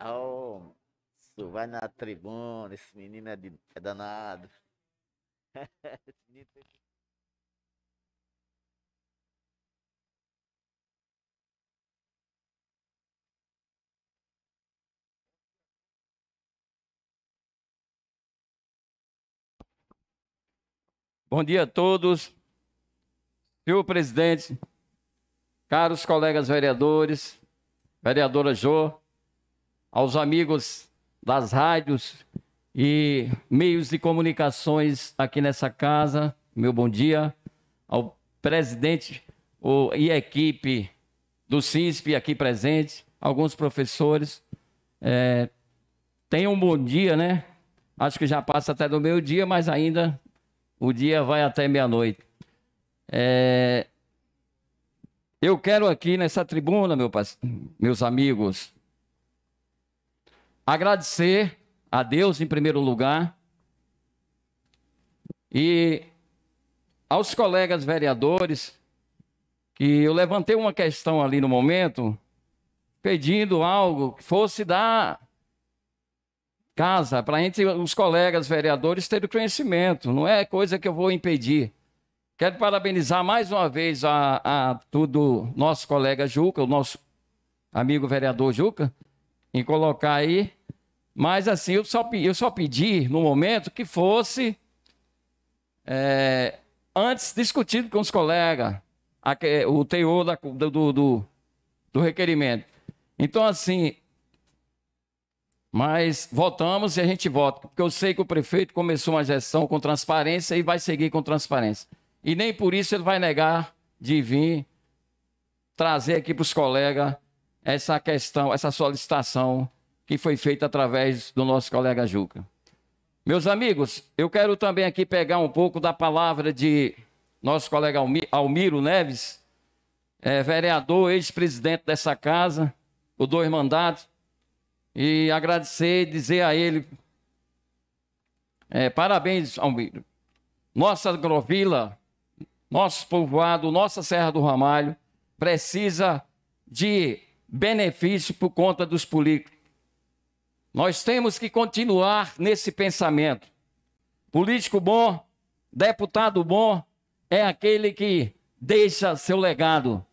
Oh, tu vai na tribuna, esse menino é, de, é danado. esse menino tem... Bom dia a todos. Senhor presidente, caros colegas vereadores, vereadora Jô, aos amigos das rádios e meios de comunicações aqui nessa casa, meu bom dia, ao presidente o, e equipe do CISP aqui presente, alguns professores. É, tenham um bom dia, né? Acho que já passa até do meio-dia, mas ainda o dia vai até meia-noite. É, eu quero aqui nessa tribuna, meu, meus amigos, Agradecer a Deus em primeiro lugar e aos colegas vereadores que eu levantei uma questão ali no momento pedindo algo que fosse da casa para entre os colegas vereadores terem conhecimento, não é coisa que eu vou impedir. Quero parabenizar mais uma vez a, a tudo nosso colega Juca, o nosso amigo vereador Juca, em colocar aí mas assim, eu só, eu só pedi no momento que fosse é, antes discutido com os colegas a, o teor da, do, do, do requerimento. Então, assim, mas votamos e a gente vota, porque eu sei que o prefeito começou uma gestão com transparência e vai seguir com transparência. E nem por isso ele vai negar de vir trazer aqui para os colegas essa questão, essa solicitação que foi feito através do nosso colega Juca. Meus amigos, eu quero também aqui pegar um pouco da palavra de nosso colega Almiro Neves, é, vereador, ex-presidente dessa casa, o dois mandatos, e agradecer e dizer a ele: é, parabéns, Almiro. Nossa Grovila, nosso povoado, nossa Serra do Ramalho precisa de benefício por conta dos políticos nós temos que continuar nesse pensamento. Político bom, deputado bom, é aquele que deixa seu legado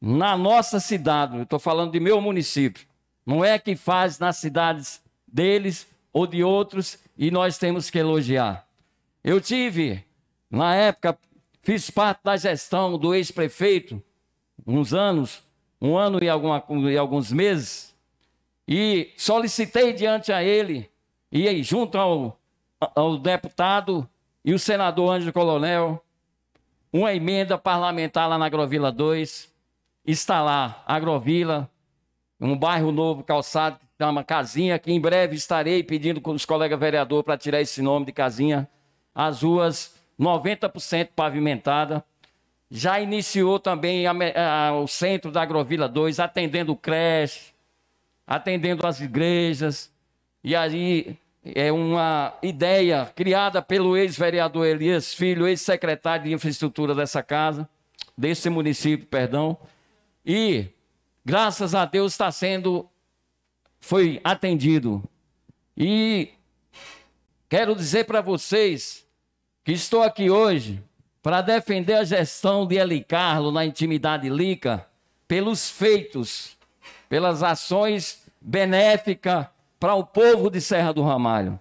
na nossa cidade. Eu estou falando de meu município. Não é que faz nas cidades deles ou de outros e nós temos que elogiar. Eu tive, na época, fiz parte da gestão do ex-prefeito, uns anos, um ano e, alguma, e alguns meses e solicitei diante a ele, e aí, junto ao, ao deputado e o senador Ângelo Coronel, uma emenda parlamentar lá na Agrovila 2, está lá, Agrovila, um bairro novo calçado que chama Casinha, que em breve estarei pedindo com os colegas vereadores para tirar esse nome de Casinha, as ruas 90% pavimentada. Já iniciou também a, a, o centro da Agrovila 2, atendendo creche, atendendo as igrejas. E aí é uma ideia criada pelo ex-vereador Elias Filho, ex-secretário de infraestrutura dessa casa, desse município, perdão. E graças a Deus está sendo foi atendido. E quero dizer para vocês que estou aqui hoje para defender a gestão de Eli Carlo na intimidade Lica pelos feitos pelas ações benéficas para o povo de Serra do Ramalho.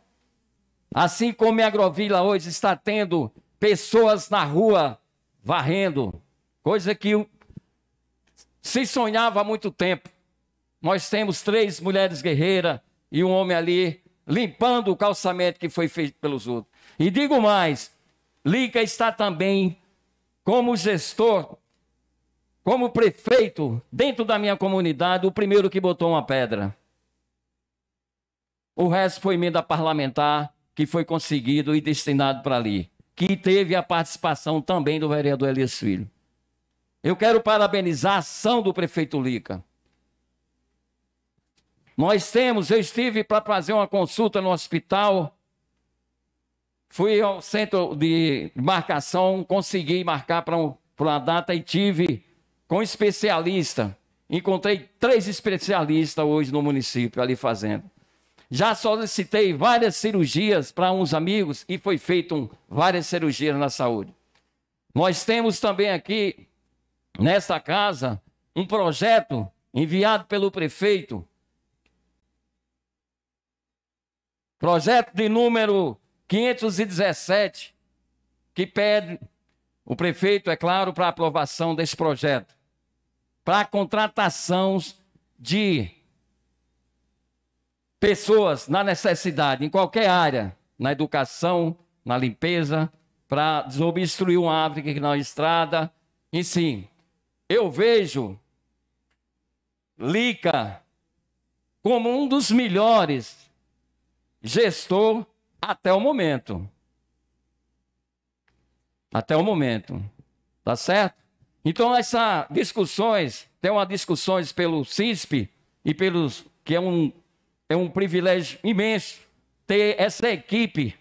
Assim como a Agrovila hoje está tendo pessoas na rua varrendo, coisa que se sonhava há muito tempo. Nós temos três mulheres guerreiras e um homem ali limpando o calçamento que foi feito pelos outros. E digo mais, Lica está também como gestor como prefeito, dentro da minha comunidade, o primeiro que botou uma pedra. O resto foi emenda parlamentar que foi conseguido e destinado para ali, que teve a participação também do vereador Elias Filho. Eu quero parabenizar a ação do prefeito Lica. Nós temos, eu estive para fazer uma consulta no hospital, fui ao centro de marcação, consegui marcar para um, uma data e tive com especialista. Encontrei três especialistas hoje no município ali fazendo. Já solicitei várias cirurgias para uns amigos e foi feito um, várias cirurgias na saúde. Nós temos também aqui, nesta casa, um projeto enviado pelo prefeito. Projeto de número 517, que pede o prefeito, é claro, para aprovação desse projeto para contratações de pessoas na necessidade, em qualquer área, na educação, na limpeza, para desobstruir uma árvore que na estrada, E sim, Eu vejo Lica como um dos melhores gestor até o momento. Até o momento. Tá certo? Então, essas discussões, tem uma discussões pelo CISP e pelos. que é um, é um privilégio imenso ter essa equipe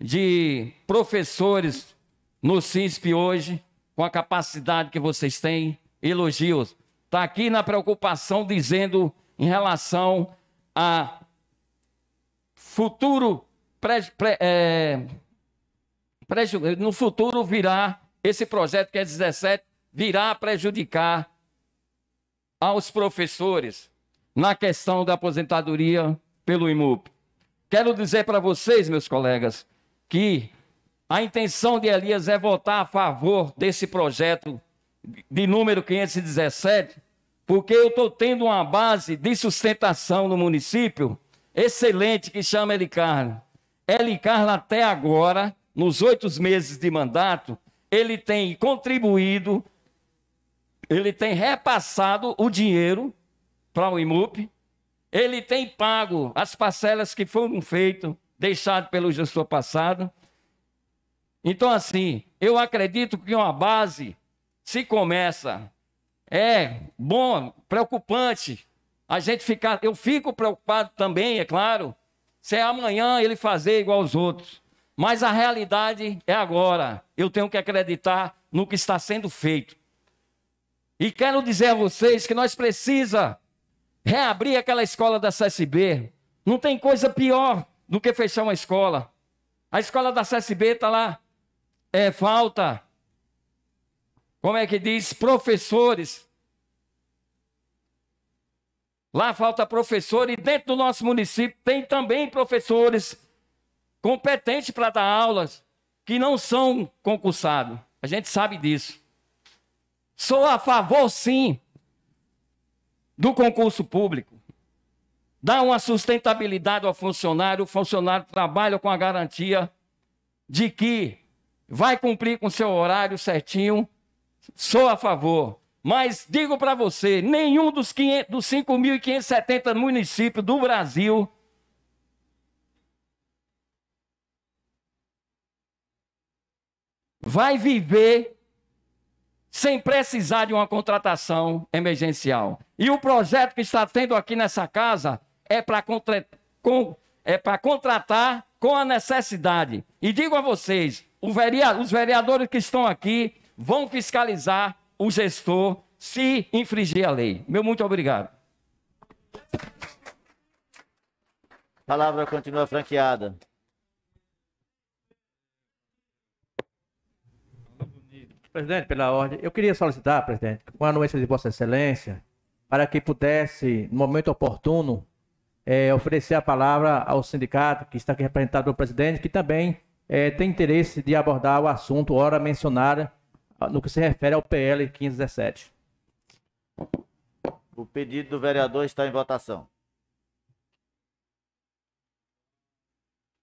de professores no CISP hoje, com a capacidade que vocês têm, elogios. Está aqui na preocupação dizendo em relação a futuro. é, no futuro virá esse projeto que é 17 virá prejudicar aos professores na questão da aposentadoria pelo IMUP. Quero dizer para vocês, meus colegas, que a intenção de Elias é votar a favor desse projeto de número 517, porque eu estou tendo uma base de sustentação no município excelente que chama Elicarla. Elicarla, até agora, nos oito meses de mandato, ele tem contribuído ele tem repassado o dinheiro para o IMUP, ele tem pago as parcelas que foram feitas, deixado pelo gestor passado. Então, assim, eu acredito que uma base, se começa, é bom, preocupante. A gente ficar, eu fico preocupado também, é claro, se é amanhã ele fazer igual aos outros. Mas a realidade é agora. Eu tenho que acreditar no que está sendo feito. E quero dizer a vocês que nós precisa reabrir aquela escola da CSB. Não tem coisa pior do que fechar uma escola. A escola da CSB está lá, é falta, como é que diz, professores. Lá falta professor e dentro do nosso município tem também professores competentes para dar aulas que não são concursados. A gente sabe disso. Sou a favor, sim, do concurso público. Dá uma sustentabilidade ao funcionário, o funcionário trabalha com a garantia de que vai cumprir com seu horário certinho. Sou a favor. Mas digo para você, nenhum dos, dos 5.570 municípios do Brasil vai viver sem precisar de uma contratação emergencial. E o projeto que está tendo aqui nessa casa é para contra... com... é contratar com a necessidade. E digo a vocês, os vereadores que estão aqui vão fiscalizar o gestor se infringir a lei. Meu muito obrigado. A palavra continua franqueada. Presidente, pela ordem, eu queria solicitar, presidente, com a anuência de Vossa Excelência, para que pudesse, no momento oportuno, é, oferecer a palavra ao sindicato, que está aqui representado pelo presidente, que também é, tem interesse de abordar o assunto, ora mencionada ah, no que se refere ao PL 1517. O pedido do vereador está em votação.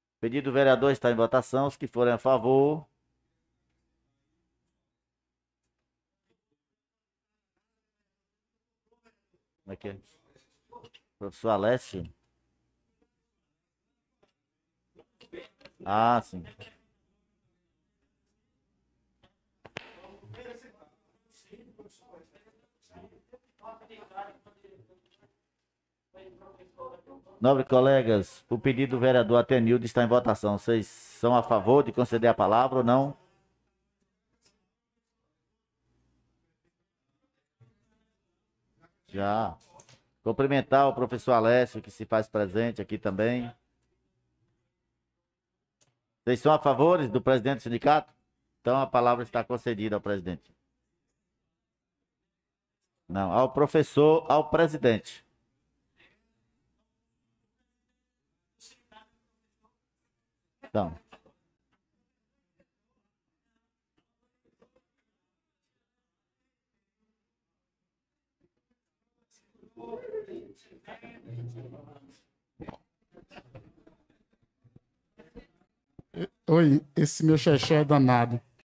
O pedido do vereador está em votação. Os que forem a favor, Como é que é? Professor Alessio? Ah, sim. Nobre colegas, o pedido do vereador Atenildo está em votação. Vocês são a favor de conceder a palavra ou não? Já. Cumprimentar o professor Alessio, que se faz presente aqui também. Vocês são a favor do presidente do sindicato? Então a palavra está concedida ao presidente. Não, ao professor, ao presidente. Então. Oi, esse meu xexé é danado.